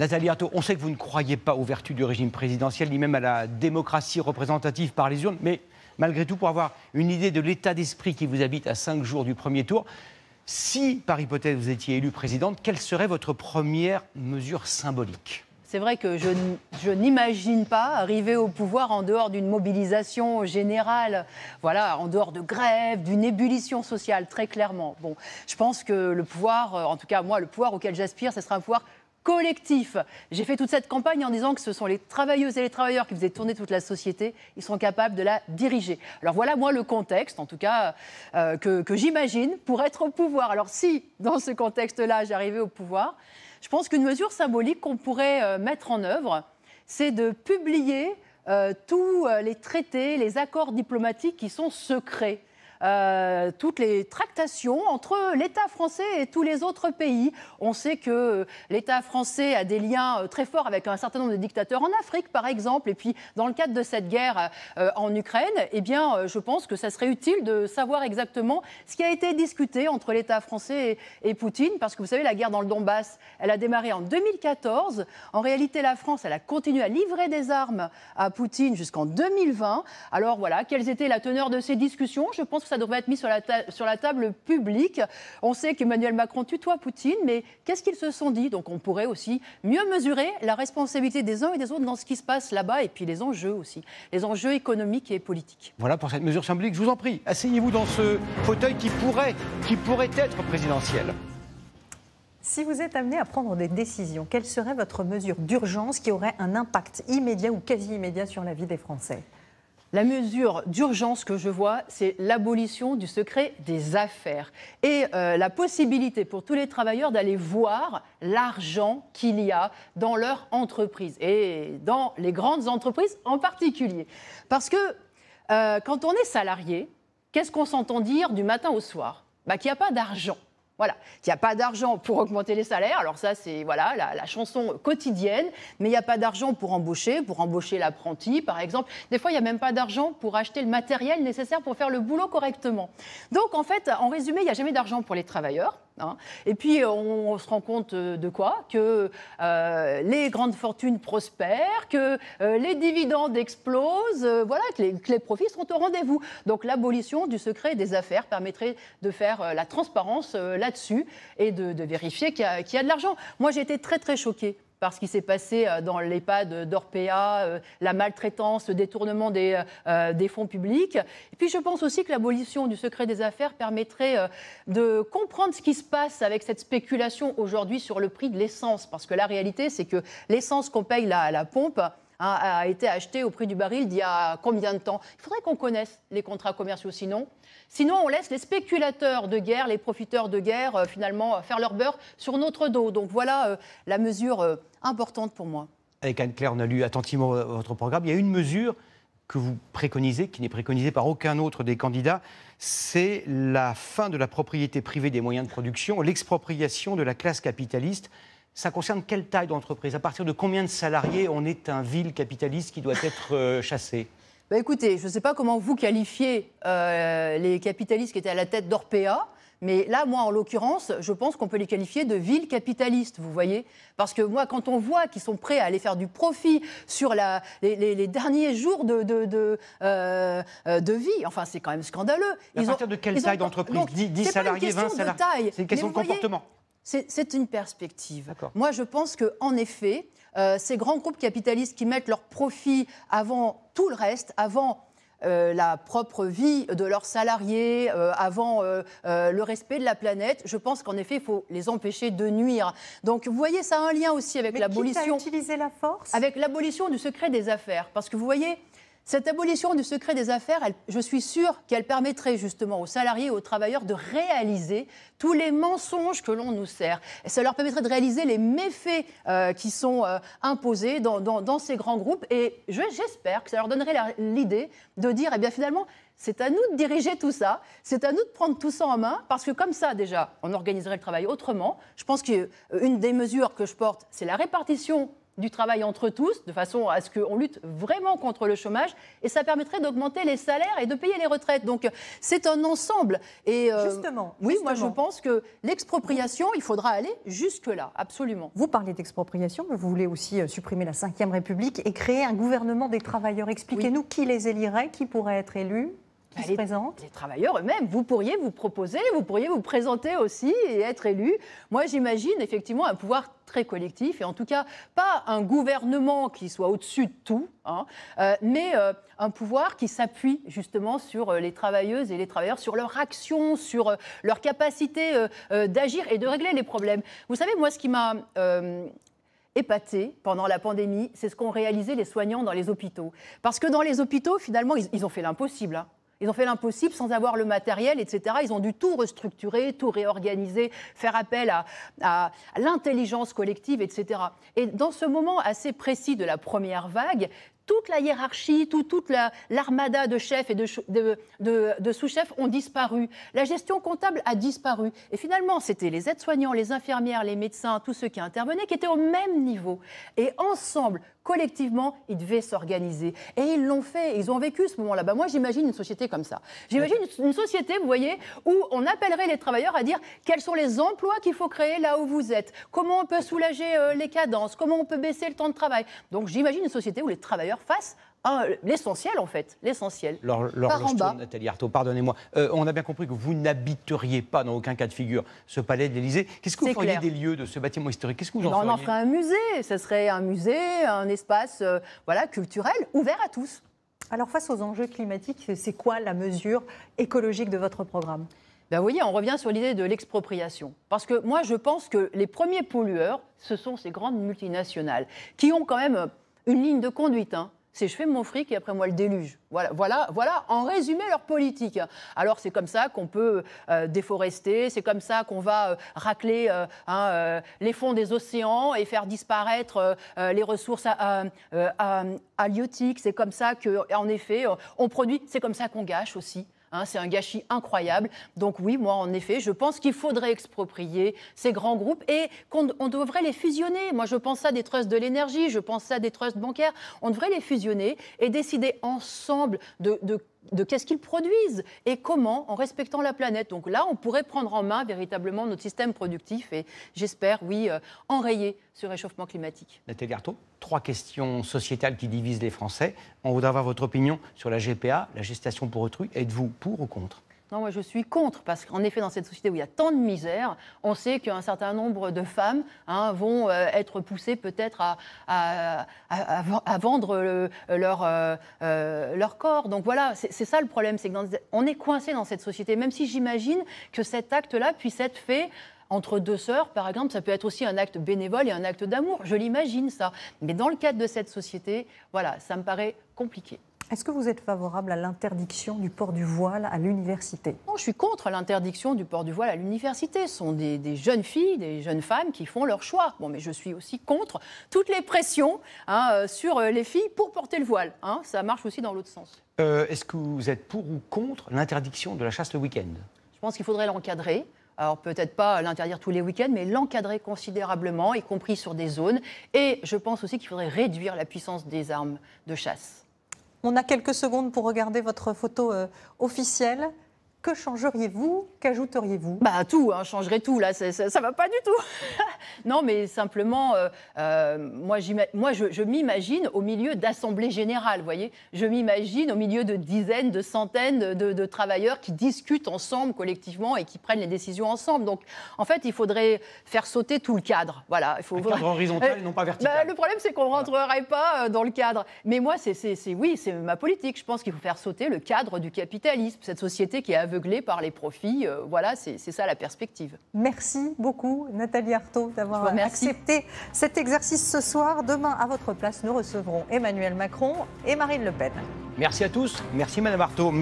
Nathalie Arthaud, on sait que vous ne croyez pas aux vertus du régime présidentiel, ni même à la démocratie représentative par les urnes, mais malgré tout, pour avoir une idée de l'état d'esprit qui vous habite à cinq jours du premier tour, si, par hypothèse, vous étiez élue présidente, quelle serait votre première mesure symbolique c'est vrai que je, n'imagine pas arriver au pouvoir en dehors d'une mobilisation générale, voilà, en dehors de grèves, d'une ébullition sociale, très clairement. Bon, je pense que le pouvoir, euh, en tout cas moi, le pouvoir auquel j'aspire, ce sera un pouvoir collectif. J'ai fait toute cette campagne en disant que ce sont les travailleuses et les travailleurs qui faisaient tourner toute la société, ils sont capables de la diriger. Alors voilà, moi, le contexte, en tout cas, euh, que, j'imagine pour être au pouvoir. Alors si, dans ce contexte-là, j'arrivais au pouvoir, je pense qu'une mesure symbolique qu'on pourrait euh, mettre en œuvre, c'est de publier euh, tous les traités, les accords diplomatiques qui sont secrets. Euh, toutes les tractations entre l'État français et tous les autres pays. On sait que l'État français a des liens euh, très forts avec un certain nombre de dictateurs en Afrique, par exemple. Et puis, dans le cadre de cette guerre euh, en Ukraine, eh bien, je pense que ça serait utile de savoir exactement ce qui a été discuté entre l'État français et, Poutine, parce que vous savez, la guerre dans le Donbass, elle a démarré en 2014. En réalité, la France, elle a continué à livrer des armes à Poutine jusqu'en 2020. Alors voilà, quelles étaient la teneur de ces discussions Je pense que ça devrait être mis sur la, table publique. On sait qu'Emmanuel Macron tutoie Poutine, mais qu'est-ce qu'ils se sont dit Donc on pourrait aussi mieux mesurer la responsabilité des uns et des autres dans ce qui se passe là-bas et puis les enjeux aussi, les enjeux économiques et politiques. Voilà pour cette mesure symbolique. Je vous en prie, asseyez-vous dans ce fauteuil qui pourrait, qui pourrait être présidentiel. Si vous êtes amené à prendre des décisions, quelle serait votre mesure d'urgence qui aurait un impact immédiat ou quasi immédiat sur la vie des Français la mesure d'urgence que je vois, c'est l'abolition du secret des affaires et euh, la possibilité pour tous les travailleurs d'aller voir l'argent qu'il y a dans leur entreprise et dans les grandes entreprises en particulier. Parce que euh, quand on est salarié, qu'est-ce qu'on s'entend dire du matin au soir bah, Qu'il n'y a pas d'argent. Voilà, il n'y a pas d'argent pour augmenter les salaires, alors ça c'est voilà la, chanson quotidienne, mais il n'y a pas d'argent pour embaucher, pour embaucher l'apprenti par exemple. Des fois il n'y a même pas d'argent pour acheter le matériel nécessaire pour faire le boulot correctement. Donc en fait, en résumé, il n'y a jamais d'argent pour les travailleurs. Hein. Et puis, on, se rend compte euh, de quoi Que euh, les grandes fortunes prospèrent, que euh, les dividendes explosent, voilà, que les, profits sont au rendez-vous. Donc, l'abolition du secret des affaires permettrait de faire la transparence là-dessus et de, vérifier qu'il y, a de l'argent. Moi, j'ai été très, très choquée par ce qui s'est passé euh, dans l'EHPAD d'Orpea, euh, la maltraitance, le détournement euh, des, fonds publics. Et puis je pense aussi que l'abolition du secret des affaires permettrait de comprendre ce qui se passe avec cette spéculation aujourd'hui sur le prix de l'essence. Parce que la réalité, c'est que l'essence qu'on paye à la pompe, a été acheté au prix du baril d'il y a combien de temps Il faudrait qu'on connaisse les contrats commerciaux sinon. Sinon, on laisse les spéculateurs de guerre, les profiteurs de guerre, euh, finalement, euh, faire leur beurre sur notre dos. Donc voilà euh, la mesure importante pour moi. Avec Anne-Claire, on a lu attentivement votre programme. Il y a une mesure que vous préconisez, qui n'est préconisée par aucun autre des candidats, c'est la fin de la propriété privée des moyens de production, l'expropriation de la classe capitaliste. Ça concerne quelle taille d'entreprise À partir de combien de salariés on est un ville capitaliste qui doit être euh, chassé bah Écoutez, je ne sais pas comment vous qualifiez euh, les capitalistes qui étaient à la tête d'Orpea. Mais là, moi, en l'occurrence, je pense qu'on peut les qualifier de villes capitalistes, vous voyez Parce que moi, quand on voit qu'ils sont prêts à aller faire du profit sur la, les, derniers jours de, euh, de, vie, enfin, c'est quand même scandaleux. Ils à partir de quelle taille d'entreprise 10, salariés, 20 salariés C'est une question de, taille, une question de comportement. C'est une perspective. Moi, je pense qu'en effet, euh, ces grands groupes capitalistes qui mettent leurs profits avant tout le reste, avant euh, la propre vie de leurs salariés, euh, avant le respect de la planète. Je pense qu'en effet, il faut les empêcher de nuire. Donc, vous voyez, ça a un lien aussi avec l'abolition. utiliser la force Avec l'abolition du secret des affaires, parce que vous voyez. Cette abolition du secret des affaires, je suis sûre qu'elle permettrait justement aux salariés et aux travailleurs de réaliser tous les mensonges que l'on nous sert. Et ça leur permettrait de réaliser les méfaits euh, qui sont euh, imposés dans, ces grands groupes. Et j'espère que ça leur donnerait l'idée de dire, eh bien finalement, c'est à nous de diriger tout ça, c'est à nous de prendre tout ça en main, parce que comme ça, déjà, on organiserait le travail autrement. Je pense qu'une euh, des mesures que je porte, c'est la répartition du travail entre tous, de façon à ce qu'on lutte vraiment contre le chômage, et ça permettrait d'augmenter les salaires et de payer les retraites. Donc c'est un ensemble. Et euh, justement, oui, moi je pense que l'expropriation, il faudra aller jusque-là, absolument. Vous parlez d'expropriation, mais vous voulez aussi euh, supprimer la Ve République et créer un gouvernement des travailleurs. Expliquez-nous qui les élirait, qui pourrait être élu bah, les, travailleurs eux-mêmes. Vous pourriez vous proposer, vous pourriez vous présenter aussi et être élu. Moi, j'imagine effectivement un pouvoir très collectif et en tout cas pas un gouvernement qui soit au-dessus de tout, hein, euh, mais euh, un pouvoir qui s'appuie justement sur euh, les travailleuses et les travailleurs, sur leur action, sur leur capacité d'agir et de régler les problèmes. Vous savez, moi, ce qui m'a épaté pendant la pandémie, c'est ce qu'ont réalisé les soignants dans les hôpitaux. Parce que dans les hôpitaux, finalement, ils, ils ont fait l'impossible. Hein. Ils ont fait l'impossible sans avoir le matériel, etc. Ils ont dû tout restructurer, tout réorganiser, faire appel à, l'intelligence collective, etc. Et dans ce moment assez précis de la première vague, toute la hiérarchie, tout, toute l'armada de chefs et de sous-chefs ont disparu. La gestion comptable a disparu. Et finalement, c'était les aides-soignants, les infirmières, les médecins, tous ceux qui intervenaient, qui étaient au même niveau. Et ensemble, collectivement, ils devaient s'organiser. Et ils l'ont fait, ils ont vécu ce moment-là. bas moi, j'imagine une société comme ça. J'imagine une société, vous voyez, où on appellerait les travailleurs à dire quels sont les emplois qu'il faut créer là où vous êtes, comment on peut soulager euh, les cadences, comment on peut baisser le temps de travail. Donc j'imagine une société où les travailleurs fassent ah, l'essentiel en fait, l'essentiel. tourne, Par Nathalie Arthaud, pardonnez-moi. Euh, on a bien compris que vous n'habiteriez pas dans aucun cas de figure ce palais de l'Élysée. Qu'est-ce que vous feriez des lieux de ce bâtiment historique Qu'est-ce que vous en eh ben, On en ferait un musée. Ce serait un musée, un espace euh, voilà, culturel ouvert à tous. Alors face aux enjeux climatiques, c'est quoi la mesure écologique de votre programme ben vous voyez, on revient sur l'idée de l'expropriation. Parce que moi, je pense que les premiers pollueurs, ce sont ces grandes multinationales, qui ont quand même une ligne de conduite. Hein c'est je fais mon fric et après moi le déluge. Voilà, voilà, voilà en résumé leur politique. Alors c'est comme ça qu'on peut euh, déforester, c'est comme ça qu'on va euh, racler euh, hein, les fonds des océans et faire disparaître les ressources halieutiques. C'est comme ça que, en effet, on produit, c'est comme ça qu'on gâche aussi. Hein, c'est un gâchis incroyable. Donc oui, moi, en effet, je pense qu'il faudrait exproprier ces grands groupes et qu'on on devrait les fusionner. Moi, je pense à des trusts de l'énergie, je pense à des trusts bancaires. On devrait les fusionner et décider ensemble de de qu'est-ce qu'ils produisent et comment en respectant la planète. Donc là, on pourrait prendre en main véritablement notre système productif et j'espère, oui, euh, enrayer ce réchauffement climatique. Nathalie Garto, trois questions sociétales qui divisent les Français. On voudrait avoir votre opinion sur la GPA, la gestation pour autrui. Êtes-vous pour ou contre non, moi je suis contre, parce qu'en effet, dans cette société où il y a tant de misère, on sait qu'un certain nombre de femmes hein, vont euh, être poussées peut-être à, vendre euh, leur, euh, leur corps. Donc voilà, c'est ça le problème, c'est qu'on est coincé dans cette société, même si j'imagine que cet acte-là puisse être fait entre deux sœurs, par exemple, ça peut être aussi un acte bénévole et un acte d'amour. Je l'imagine, ça. Mais dans le cadre de cette société, voilà, ça me paraît compliqué. Est-ce que vous êtes favorable à l'interdiction du port du voile à l'université Non, je suis contre l'interdiction du port du voile à l'université. Ce sont des, jeunes filles, des jeunes femmes qui font leur choix. Bon, mais je suis aussi contre toutes les pressions hein, euh, sur euh, les filles pour porter le voile. Hein. Ça marche aussi dans l'autre sens. Euh, est-ce que vous êtes pour ou contre l'interdiction de la chasse le week-end Je pense qu'il faudrait l'encadrer. Alors peut-être pas l'interdire tous les week-ends, mais l'encadrer considérablement, y compris sur des zones. Et je pense aussi qu'il faudrait réduire la puissance des armes de chasse. On a quelques secondes pour regarder votre photo euh, officielle que changeriez-vous Qu'ajouteriez-vous Bah tout, hein, changerait tout. Là, ça, ne va pas du tout. non, mais simplement, euh, euh, moi, moi, je, m'imagine au milieu d'assemblées générales. Voyez, je m'imagine au milieu de dizaines, de centaines de, travailleurs qui discutent ensemble collectivement et qui prennent les décisions ensemble. Donc, en fait, il faudrait faire sauter tout le cadre. Voilà, il faut. horizontal, non pas vertical. Bah, le problème, c'est qu'on rentrerait pas euh, dans le cadre. Mais moi, c'est oui, c'est ma politique. Je pense qu'il faut faire sauter le cadre du capitalisme, cette société qui a Aveuglé par les profits. Euh, voilà, c'est ça la perspective. Merci beaucoup, Nathalie Artaud, d'avoir accepté cet exercice ce soir. Demain, à votre place, nous recevrons Emmanuel Macron et Marine Le Pen. Merci à tous. Merci, Madame Artaud.